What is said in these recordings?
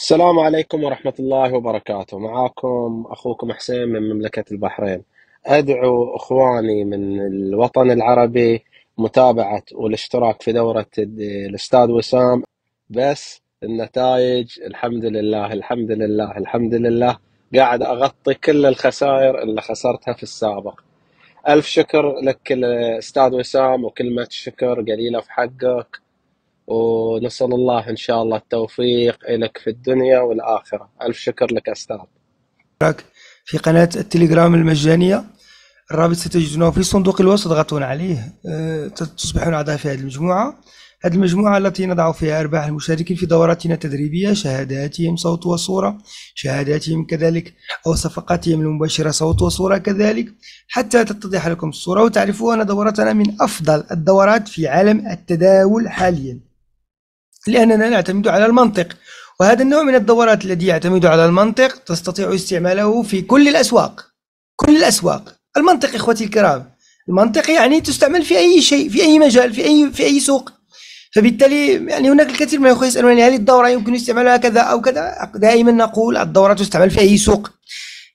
السلام عليكم ورحمة الله وبركاته معاكم أخوكم حسين من مملكة البحرين أدعو أخواني من الوطن العربي متابعة والاشتراك في دورة الأستاذ وسام بس النتائج الحمد لله الحمد لله الحمد لله قاعد أغطي كل الخسائر اللي خسرتها في السابق ألف شكر لك الأستاذ وسام وكلمة شكر قليلة في حقك ونسال الله ان شاء الله التوفيق لك في الدنيا والاخره الف شكر لك استاذ في قناه التليجرام المجانيه الرابط ستجدونه في صندوق الوصف تضغطون عليه آه، تصبحون اعضاء في هذه المجموعه هذه المجموعة التي نضع فيها أرباح المشاركين في دوراتنا التدريبية شهاداتهم صوت وصورة شهاداتهم كذلك أو صفقاتهم المباشرة صوت وصورة كذلك حتى تتضح لكم الصورة وتعرفوا أن دورتنا من أفضل الدورات في عالم التداول حاليا لأننا نعتمد على المنطق وهذا النوع من الدورات الذي يعتمد على المنطق تستطيع استعماله في كل الأسواق كل الأسواق المنطق إخوتي الكرام المنطق يعني تستعمل في أي شيء في أي مجال في أي في أي سوق فبالتالي يعني هناك الكثير من الاخوه يسألونني هل الدوره يمكن استعمالها كذا او كذا دائما نقول الدوره تستعمل في اي سوق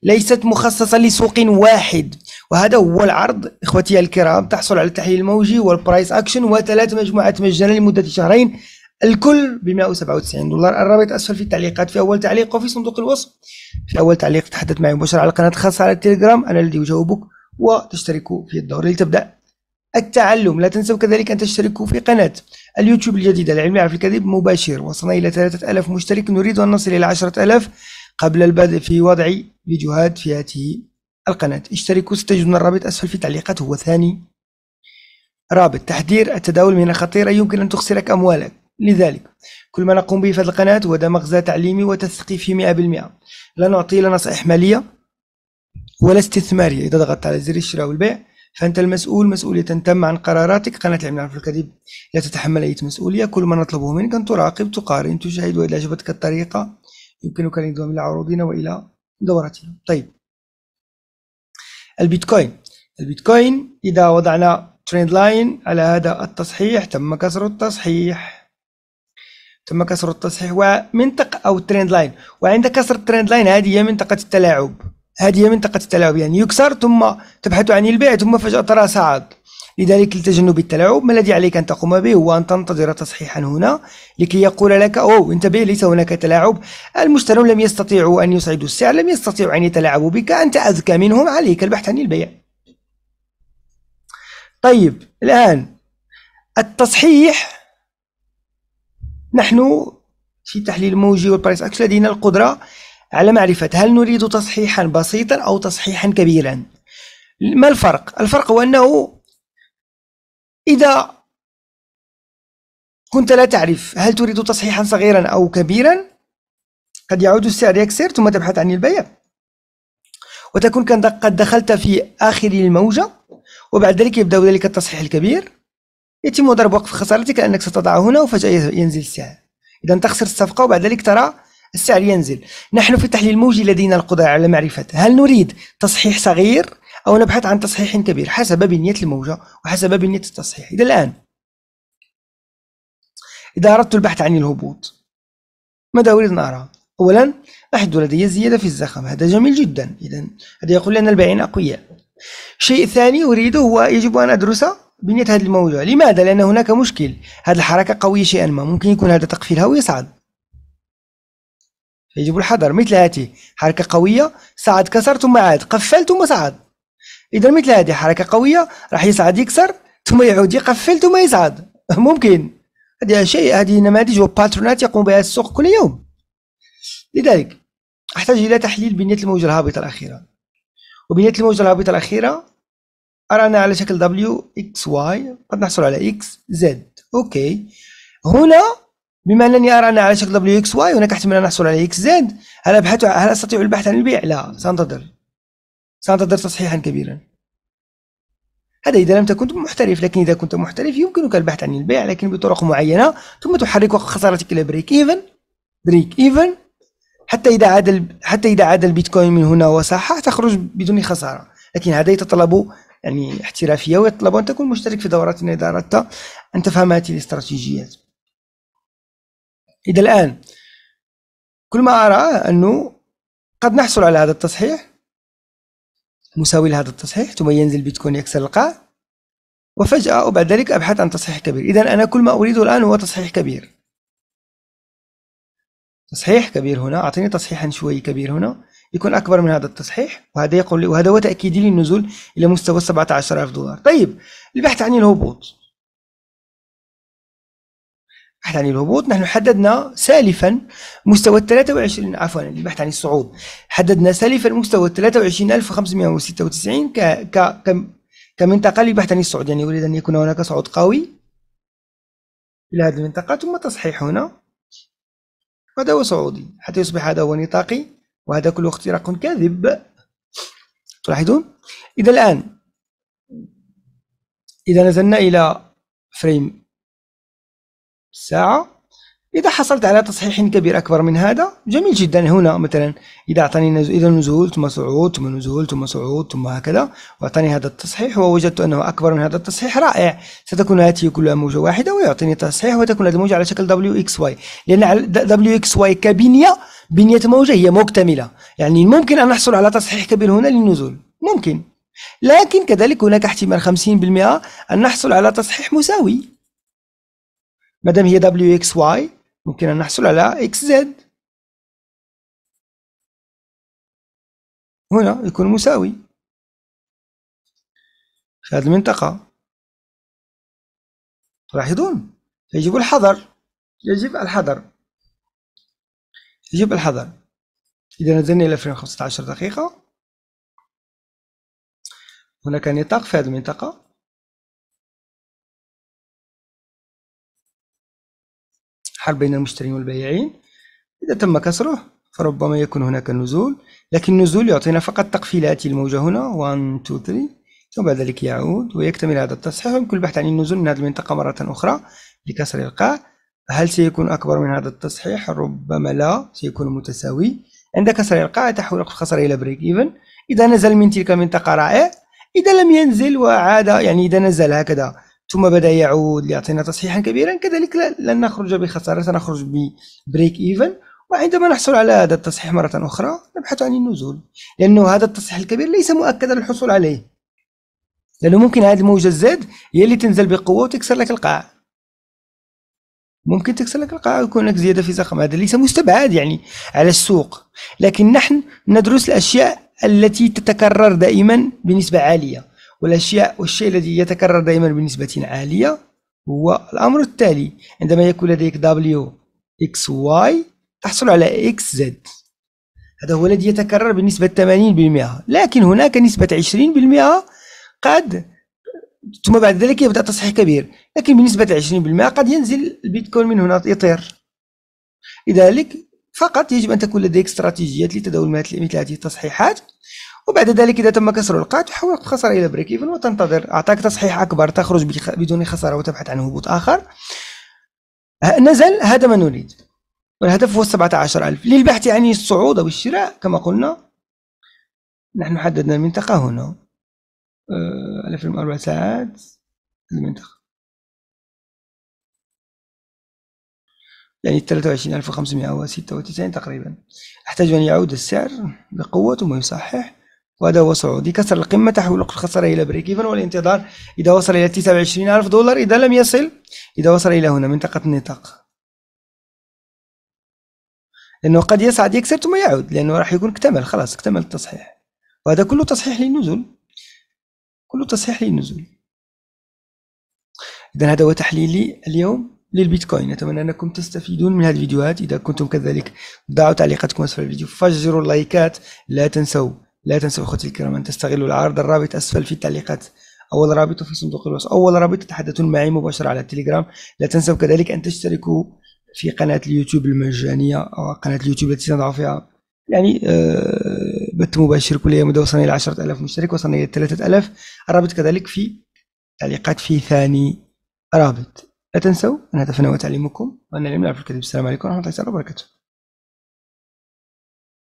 ليست مخصصه لسوق واحد وهذا هو العرض اخوتي الكرام تحصل على التحليل الموجي والبرايس اكشن وثلاث مجموعات مجانا لمده شهرين الكل ب 197 دولار الرابط اسفل في التعليقات في اول تعليق وفي صندوق الوصف في اول تعليق تحدث معي مباشره على القناه الخاصه على التليجرام انا الذي اجاوبك وتشتركوا في الدورة لتبدا التعلم لا تنسوا كذلك ان تشتركوا في قناه اليوتيوب الجديده العلم يعرف الكذب مباشر وصلنا الى 3000 مشترك نريد ان نصل الى 10000 قبل البدء في وضع فيديوهات في هذه القناه اشتركوا ستجدون الرابط اسفل في التعليقات هو ثاني رابط تحذير التداول من خطيرة يمكن أن تخسرك أموالك لذلك كل ما نقوم به في هذه القناة هو ده مغزى تعليمي وتثقيفي 100% لا نعطي لا نصائح مالية ولا استثمارية إذا ضغطت على زر الشراء والبيع فأنت المسؤول مسؤولية تم عن قراراتك قناة العلم في الكذب لا تتحمل أي مسؤولية كل ما نطلبه منك أن تراقب تقارن تشاهد وإذا عجبتك الطريقة يمكنك الانضمام إلى عروضنا وإلى دوراتنا طيب البيتكوين البيتكوين إذا وضعنا تريند لاين على هذا التصحيح تم كسر التصحيح تم كسر التصحيح ومنطقة أو تريند لاين وعند كسر الترند لاين هذه هي منطقة التلاعب هذه هي منطقة التلاعب يعني يكسر ثم تبحث عن البيع ثم فجأة ترى صعد لذلك لتجنب التلاعب ما الذي عليك أن تقوم به هو أن تنتظر تصحيحا هنا لكي يقول لك أوه انتبه ليس هناك تلاعب المشترون لم يستطيعوا أن يصعدوا السعر لم يستطيعوا أن يتلاعبوا بك أنت أذكى منهم عليك البحث عن البيع طيب الآن التصحيح نحن في تحليل موجي والباريس اكشن لدينا القدرة على معرفة هل نريد تصحيحا بسيطا أو تصحيحا كبيرا ما الفرق؟ الفرق هو أنه إذا كنت لا تعرف هل تريد تصحيحا صغيرا أو كبيرا قد يعود السعر يكسر ثم تبحث عن البيع وتكون قد دخلت في آخر الموجة وبعد ذلك يبدأ ذلك التصحيح الكبير يتم ضرب وقف خسارتك لأنك ستضع هنا وفجأة ينزل السعر إذا تخسر الصفقة وبعد ذلك ترى السعر ينزل نحن في التحليل الموجي لدينا القدرة على معرفة هل نريد تصحيح صغير أو نبحث عن تصحيح كبير حسب بنية الموجة وحسب بنية التصحيح إذا الآن إذا أردت البحث عن الهبوط ماذا أريد أن أرى؟ أولا أحد لدي زيادة في الزخم هذا جميل جدا إذا هذا يقول لي أن البائعين أقوياء شيء ثاني أريده هو يجب أن أدرس بنية هذا الموضوع لماذا؟ لأن هناك مشكل هذه الحركة قوية شيئا ما ممكن يكون هذا تقفيلها ويصعد يجب الحذر مثل هذه حركة قوية صعد كسر ثم عاد قفل ثم صعد إذا مثل هذه حركة قوية راح يصعد يكسر ثم يعود يقفل ثم يصعد ممكن هذه شيء هذه نماذج وباترونات يقوم بها السوق كل يوم لذلك أحتاج إلى تحليل بنية الموجة الهابطة الأخيرة وبنية الموجة الهابطة الأخيرة أرانا على شكل W X Y قد نحصل على X Z أوكي هنا بما أنني أرانا على شكل W X Y هناك احتمال أن نحصل على X Z هل أبحث هل أستطيع البحث عن البيع؟ لا سأنتظر سأنتظر تصحيحا كبيرا هذا إذا لم تكن محترف لكن إذا كنت محترف يمكنك البحث عن البيع لكن بطرق معينة ثم تحرك خسارتك إلى بريك إيفن بريك إيفن حتى إذا عاد حتى إذا عاد البيتكوين من هنا وصح تخرج بدون خسارة لكن هذا يتطلب يعني احترافية ويطلبوا أن تكون مشترك في دورات اذا حتى أن تفهم هذه الاستراتيجيات إذا الآن كل ما أرى أنه قد نحصل على هذا التصحيح مساوي لهذا التصحيح ثم ينزل بيتكوين يكسر القاع وفجأة وبعد ذلك أبحث عن تصحيح كبير إذا أنا كل ما أريده الآن هو تصحيح كبير تصحيح كبير هنا أعطيني تصحيحا شوي كبير هنا يكون اكبر من هذا التصحيح وهذا يقول لي وهذا هو تاكيدي للنزول الى مستوى 17000 دولار طيب البحث عن الهبوط البحث عن الهبوط نحن حددنا سالفا مستوى 23 عفوا البحث عن الصعود حددنا سالفا مستوى 23596 ك ك كمنطقه للبحث عن الصعود يعني اريد ان يكون هناك صعود قوي الى هذه المنطقه ثم تصحيح هنا هذا هو صعودي حتى يصبح هذا هو نطاقي وهذا كله اختراق كاذب تلاحظون إذا الآن إذا نزلنا إلى فريم ساعة إذا حصلت على تصحيح كبير أكبر من هذا جميل جدا هنا مثلا إذا أعطاني نزول إذا نزول ثم صعود ثم نزول ثم صعود ثم هكذا وأعطاني هذا التصحيح ووجدت أنه أكبر من هذا التصحيح رائع ستكون هاته كلها موجة واحدة ويعطيني تصحيح وتكون هذه الموجة على شكل دبليو اكس واي لأن دبليو اكس واي كبنية بنية موجة هي مكتملة يعني ممكن أن نحصل على تصحيح كبير هنا للنزول ممكن لكن كذلك هناك احتمال 50% أن نحصل على تصحيح مساوي مادام هي WXY ممكن أن نحصل على XZ هنا يكون مساوي في هذه المنطقة تلاحظون يجب الحذر يجب الحذر يجب الحذر إذا نزلنا إلى فريم 15 دقيقة هناك نطاق في هذه المنطقة حرب بين المشترين والبائعين إذا تم كسره فربما يكون هناك نزول لكن النزول يعطينا فقط تقفيلات الموجة هنا 1 2 3 ثم بعد ذلك يعود ويكتمل هذا التصحيح ويمكن البحث عن النزول من هذه المنطقة مرة أخرى لكسر القاع هل سيكون أكبر من هذا التصحيح؟ ربما لا سيكون متساوي عند كسر القاع تحول نقطة الخسارة إلى بريك إيفن إذا نزل من تلك المنطقة رائع إذا لم ينزل وعاد يعني إذا نزل هكذا ثم بدأ يعود ليعطينا تصحيحا كبيرا كذلك لن نخرج بخسارة سنخرج ببريك إيفن وعندما نحصل على هذا التصحيح مرة أخرى نبحث عن النزول لأنه هذا التصحيح الكبير ليس مؤكدا الحصول عليه لأنه ممكن هذه الموجة الزاد هي اللي تنزل بقوة وتكسر لك القاع ممكن تكسر لك القاعة ويكون لك زيادة في زخم هذا ليس مستبعد يعني على السوق لكن نحن ندرس الأشياء التي تتكرر دائما بنسبة عالية والأشياء والشيء الذي يتكرر دائما بنسبة عالية هو الأمر التالي عندما يكون لديك دبليو اكس واي تحصل على اكس زد هذا هو الذي يتكرر بنسبة 80% لكن هناك نسبة 20% قد ثم بعد ذلك يبدا تصحيح كبير لكن بالنسبه ل 20% قد ينزل البيتكوين من هنا يطير لذلك فقط يجب ان تكون لديك استراتيجيات لتداول مثل هذه التصحيحات وبعد ذلك اذا تم كسر القاع تحول الخساره الى بريك ايفن وتنتظر اعطاك تصحيح اكبر تخرج بدون خساره وتبحث عن هبوط اخر نزل هذا ما نريد والهدف هو 17000 للبحث عن الصعود او الشراء كما قلنا نحن حددنا المنطقه هنا على آه، فيلم أربع ساعات لازم ينتخب يعني 23596 تقريبا أحتاج أن يعود السعر بقوة ثم يصحح وهذا هو صعودي كسر القمة تحول الخسارة إلى بريك إيفن والانتظار إذا وصل إلى 29000 دولار إذا لم يصل إذا وصل إلى هنا منطقة النطاق لأنه قد يصعد يكسر ثم يعود لأنه راح يكون اكتمل خلاص اكتمل التصحيح وهذا كله تصحيح للنزول كله تصحيح للنزول إذا هذا هو تحليلي اليوم للبيتكوين أتمنى أنكم تستفيدون من هذه الفيديوهات إذا كنتم كذلك ضعوا تعليقاتكم أسفل الفيديو فجروا اللايكات لا تنسوا لا تنسوا أخوتي الكرام أن تستغلوا العرض الرابط أسفل في التعليقات أول رابط في صندوق الوصف أول رابط تتحدثون معي مباشرة على التليجرام لا تنسوا كذلك أن تشتركوا في قناة اليوتيوب المجانية أو قناة اليوتيوب التي سنضع فيها يعني آه بث مباشر كل يوم وصلنا إلى 10000 مشترك وصلنا إلى 3000 الرابط كذلك في تعليقات في ثاني رابط لا تنسوا أن هدفنا هو تعليمكم وأن لم نعرف الكذب السلام عليكم ورحمة الله وبركاته